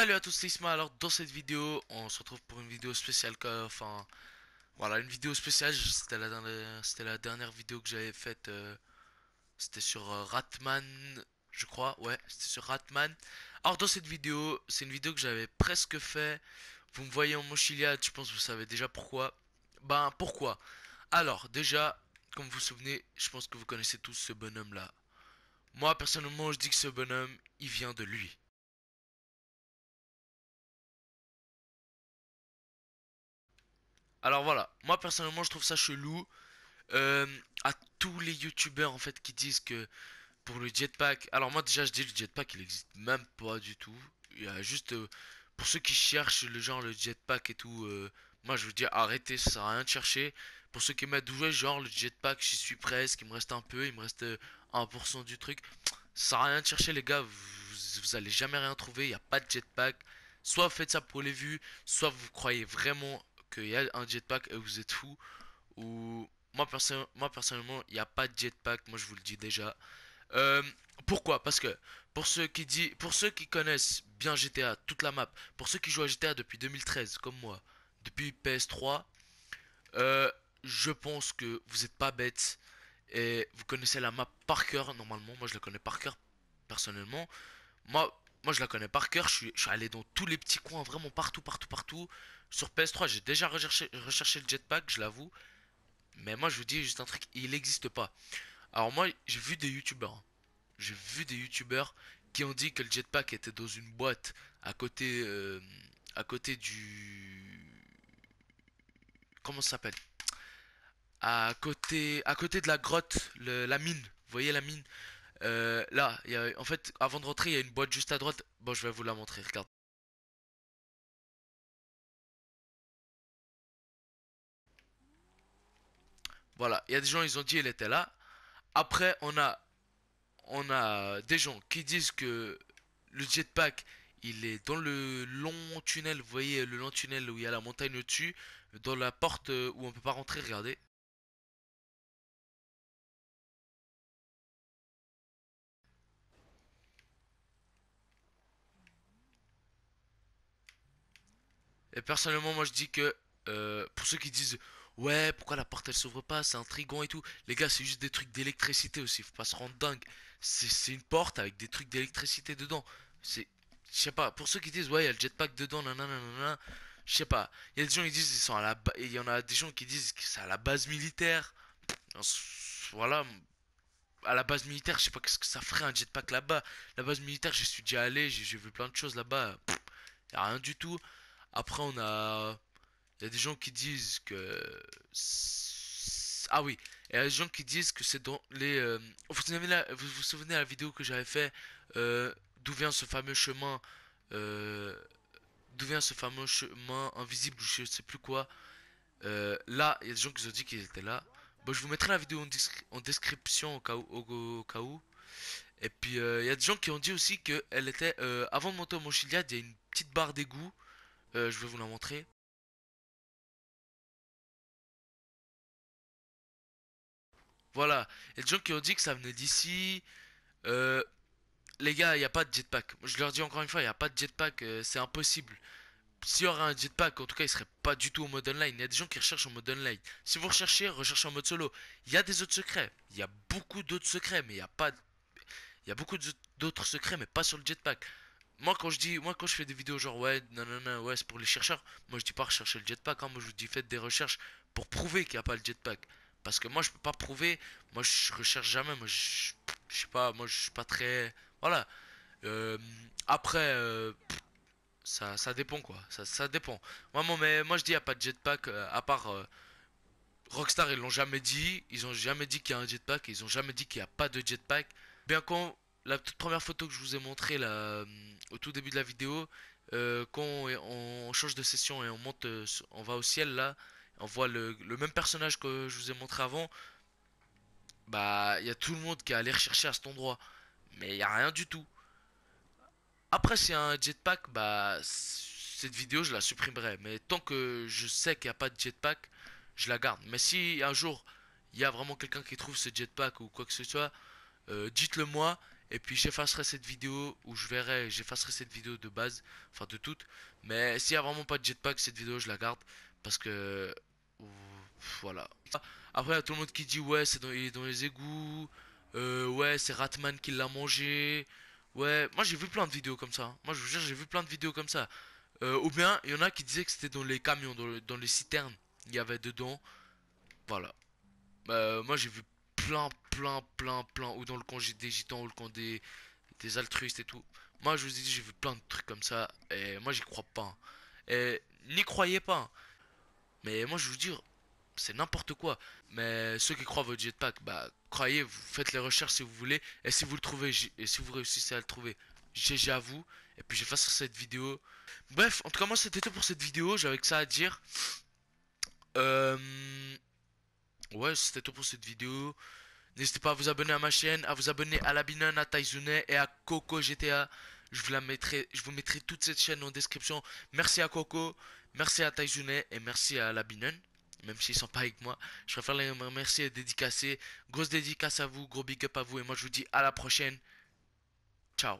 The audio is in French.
Salut à tous, c'est Isma. Alors, dans cette vidéo, on se retrouve pour une vidéo spéciale. Enfin, voilà, une vidéo spéciale. C'était la, dernière vidéo que j'avais faite. Euh, c'était sur euh, Ratman, je crois. Ouais, c'était sur Ratman. Alors, dans cette vidéo, c'est une vidéo que j'avais presque fait. Vous me voyez en mochiliade, je pense que vous savez déjà pourquoi. Ben, pourquoi Alors, déjà, comme vous vous souvenez, je pense que vous connaissez tous ce bonhomme-là. Moi, personnellement, je dis que ce bonhomme, il vient de lui. Alors voilà, moi personnellement je trouve ça chelou. Euh, à tous les youtubeurs en fait qui disent que pour le jetpack. Alors moi déjà je dis le jetpack il existe même pas du tout. Il y a juste euh, pour ceux qui cherchent le genre le jetpack et tout. Euh, moi je vous dis arrêtez, ça sert à rien de chercher. Pour ceux qui m'a doué, genre le jetpack j'y suis presque, il me reste un peu, il me reste 1% du truc. Ça sert à rien de chercher les gars, vous, n'allez allez jamais rien trouver, il n'y a pas de jetpack. Soit vous faites ça pour les vues, soit vous croyez vraiment qu'il y a un jetpack et vous êtes fou. Ou moi, personnellement, il n'y a pas de jetpack, moi je vous le dis déjà. Euh, pourquoi Parce que pour ceux qui pour ceux qui connaissent bien GTA, toute la map, pour ceux qui jouent à GTA depuis 2013 comme moi, depuis PS3, euh, je pense que vous n'êtes pas bête et vous connaissez la map par cœur normalement. Moi je la connais par cœur personnellement. Moi moi je la connais par cœur, je suis, allé dans tous les petits coins, vraiment partout, partout, partout. Sur PS3, j'ai déjà recherché, recherché, le jetpack, je l'avoue. Mais moi je vous dis juste un truc, il n'existe pas. Alors moi j'ai vu des youtubeurs. Hein. J'ai vu des youtubeurs qui ont dit que le jetpack était dans une boîte à côté, euh, à côté du... Comment ça s'appelle à côté, à côté de la grotte, la mine. Vous voyez la mine euh, là, en fait, avant de rentrer, il y a une boîte juste à droite. Bon, je vais vous la montrer, regarde. Voilà, il y a des gens, ils ont dit, qu'elle était là. Après, on a, on a des gens qui disent que le jetpack, il est dans le long tunnel. Vous voyez, le long tunnel où il y a la montagne au-dessus. Dans la porte où on peut pas rentrer, regardez. Et personnellement, moi je dis que euh, pour ceux qui disent ouais, pourquoi la porte elle s'ouvre pas, c'est intriguant et tout, les gars, c'est juste des trucs d'électricité aussi, faut pas se rendre dingue. C'est une porte avec des trucs d'électricité dedans. C'est, je sais pas, pour ceux qui disent ouais, il y a le jetpack dedans, nanana, je sais pas. Il y a des gens qui disent ils sont à la, il y en a des gens qui disent que c'est à la base militaire. Voilà, à la base militaire, je sais pas qu'est-ce que ça ferait un jetpack là-bas. La base militaire, je suis déjà allé, j'ai vu plein de choses là-bas. Y rien du tout. Après, on a. Il y a des gens qui disent que. Ah oui, il y a des gens qui disent que c'est dans les. Euh, vous, vous, souvenez la... la vidéo que j'avais fait euh, D'où vient ce fameux chemin euh, D'où vient ce fameux chemin invisible je sais plus quoi Là, il y a des gens qui ont dit qu'ils étaient là. Bon, je vous mettrai la vidéo en, description au cas où. Au, Et puis, il y a des gens qui ont dit aussi qu'elle était. avant de monter au Montchiliad, il y a une petite barre d'égout. Euh, je vais vous la montrer. Voilà. Et des gens qui ont dit que ça venait d'ici. Euh, les gars, il n'y a pas de jetpack. Je leur dis encore une fois, il n'y a pas de jetpack. Euh, c'est impossible. S'il y aurait un jetpack, en tout cas, il serait pas du tout en mode online. Il y a des gens qui recherchent en mode online. Si vous recherchez, recherchez en mode solo. Il y a des autres secrets. Il y a beaucoup d'autres secrets, mais il n'y a pas. Il y a beaucoup d'autres secrets, mais pas sur le jetpack moi quand je dis moi quand je fais des vidéos genre ouais non ouais c'est pour les chercheurs moi je dis pas rechercher le jetpack hein, moi je vous dis faites des recherches pour prouver qu'il n'y a pas le jetpack parce que moi je peux pas prouver moi je recherche jamais moi je, je sais pas moi je suis pas très voilà euh, après euh, ça, dépend quoi ça, ça dépend moi, moi mais moi je dis il n'y a pas de jetpack euh, à part Rockstar ils l'ont jamais dit ils ont jamais dit qu'il y a un jetpack ils ont jamais dit qu'il n'y a pas de jetpack bien qu'on la toute première photo que je vous ai montré là, euh, au tout début de la vidéo, euh, quand on, change de session et on monte, euh, on va au ciel là, on voit le, même personnage que je vous ai montré avant, bah il y a tout le monde qui a allé rechercher à cet endroit, mais il n'y a rien du tout. Après a un jetpack, bah cette vidéo je la supprimerai, mais tant que je sais qu'il n'y a pas de jetpack, je la garde. Mais si un jour il y a vraiment quelqu'un qui trouve ce jetpack ou quoi que ce soit, dites-le moi et puis j'effacerai cette vidéo où je verrai, j'effacerai cette vidéo de base, enfin de toute. Mais s'il n'y a vraiment pas de jetpack, cette vidéo je la garde parce que voilà. Après, il y a tout le monde qui dit ouais, c'est dans, les égouts. Euh, ouais, c'est Ratman qui l'a mangé. Ouais, moi j'ai vu plein de vidéos comme ça. Moi je vous jure, j'ai vu plein de vidéos comme ça. Euh, ou bien, il y en a qui disaient que c'était dans les camions, dans, les citernes. Il y avait dedans. Voilà. Euh, moi j'ai vu plein, plein, plein, plein. Ou dans le camp des gitans, ou le camp des, altruistes et tout. Moi, je vous ai dit, j'ai vu plein de trucs comme ça. Et moi, j'y crois pas. Hein. Et n'y croyez pas. Hein. Mais moi, je vous dis, c'est n'importe quoi. Mais ceux qui croient votre jetpack, bah, croyez, vous faites les recherches si vous voulez. Et si vous le trouvez, et si vous réussissez à le trouver, j'ai j'avoue. Et puis, sur cette vidéo. Bref, en tout cas, moi, c'était tout pour cette vidéo. J'avais que ça à dire. Euh, ouais, c'était tout pour cette vidéo. N'hésitez pas à vous abonner à ma chaîne, à vous abonner à la à Taizune et à Coco GTA. Je vous, la mettrai, je vous mettrai toute cette chaîne en description. Merci à Coco, merci à Taizune et merci à la Même s'ils sont pas avec moi, je préfère les remercier et dédicacer. Grosse dédicace à vous, gros big up à vous. Et moi, je vous dis à la prochaine. Ciao.